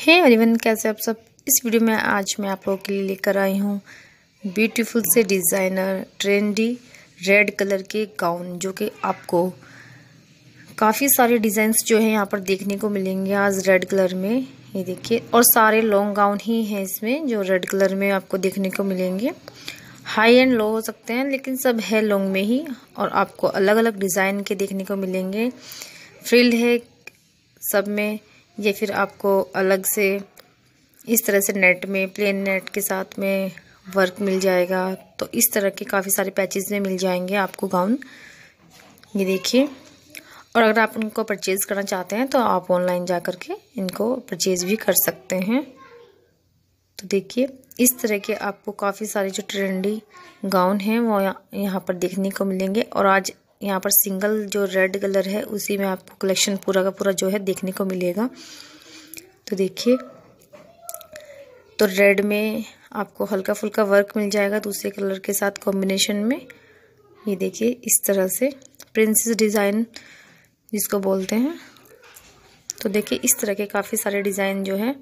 हे hey कैसे आप सब इस वीडियो में आज मैं आप लोगों के लिए लेकर आई हूँ ब्यूटीफुल से डिज़ाइनर ट्रेंडी रेड कलर के गाउन जो कि आपको काफ़ी सारे डिज़ाइंस जो है यहाँ पर देखने को मिलेंगे आज रेड कलर में ये देखिए और सारे लॉन्ग गाउन ही हैं इसमें जो रेड कलर में आपको देखने को मिलेंगे हाई एंड लो हो सकते हैं लेकिन सब है लॉन्ग में ही और आपको अलग अलग डिज़ाइन के देखने को मिलेंगे फ्रिल है सब में या फिर आपको अलग से इस तरह से नेट में प्लेन नेट के साथ में वर्क मिल जाएगा तो इस तरह के काफ़ी सारे पैचेज में मिल जाएंगे आपको गाउन ये देखिए और अगर आप उनको परचेज़ करना चाहते हैं तो आप ऑनलाइन जा कर के इनको परचेज़ भी कर सकते हैं तो देखिए इस तरह के आपको काफ़ी सारे जो ट्रेंडी गाउन हैं वो यहाँ पर देखने को मिलेंगे और आज यहाँ पर सिंगल जो रेड कलर है उसी में आपको कलेक्शन पूरा का पूरा जो है देखने को मिलेगा तो देखिए तो रेड में आपको हल्का फुल्का वर्क मिल जाएगा दूसरे कलर के साथ कॉम्बिनेशन में ये देखिए इस तरह से प्रिंसेस डिज़ाइन जिसको बोलते हैं तो देखिए इस तरह के काफ़ी सारे डिज़ाइन जो है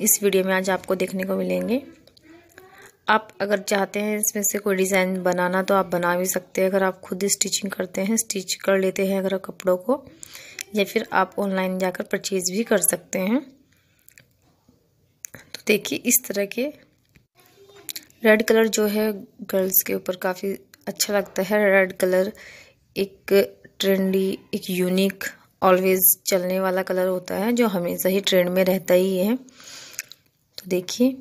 इस वीडियो में आज आपको देखने को मिलेंगे आप अगर चाहते हैं इसमें से कोई डिज़ाइन बनाना तो आप बना भी सकते हैं अगर आप खुद स्टिचिंग करते हैं स्टिच कर लेते हैं अगर कपड़ों को या फिर आप ऑनलाइन जाकर परचेज भी कर सकते हैं तो देखिए इस तरह के रेड कलर जो है गर्ल्स के ऊपर काफ़ी अच्छा लगता है रेड कलर एक ट्रेंडी एक यूनिक ऑलवेज़ चलने वाला कलर होता है जो हमेशा ही ट्रेंड में रहता ही है तो देखिए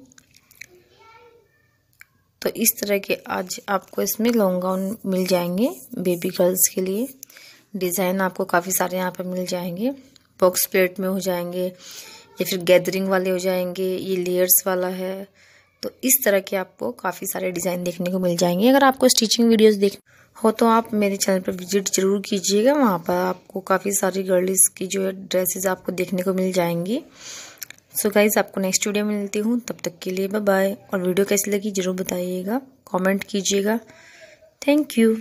तो इस तरह के आज आपको इसमें लॉन्ग गाउन मिल जाएंगे बेबी गर्ल्स के लिए डिज़ाइन आपको काफ़ी सारे यहाँ पर मिल जाएंगे बॉक्स प्लेट में हो जाएंगे या फिर गैदरिंग वाले हो जाएंगे ये लेयर्स वाला है तो इस तरह के आपको काफ़ी सारे डिज़ाइन देखने को मिल जाएंगे अगर आपको स्टिचिंग वीडियोस देख हो तो आप मेरे चैनल पर विजिट जरूर कीजिएगा वहाँ पर आपको काफ़ी सारी गर्ल्स की जो है ड्रेसेस आपको देखने को मिल जाएंगी सो so गाइज़ आपको नेक्स्ट वीडियो में मिलती हूँ तब तक के लिए बाय और वीडियो कैसी लगी ज़रूर बताइएगा कमेंट कीजिएगा थैंक यू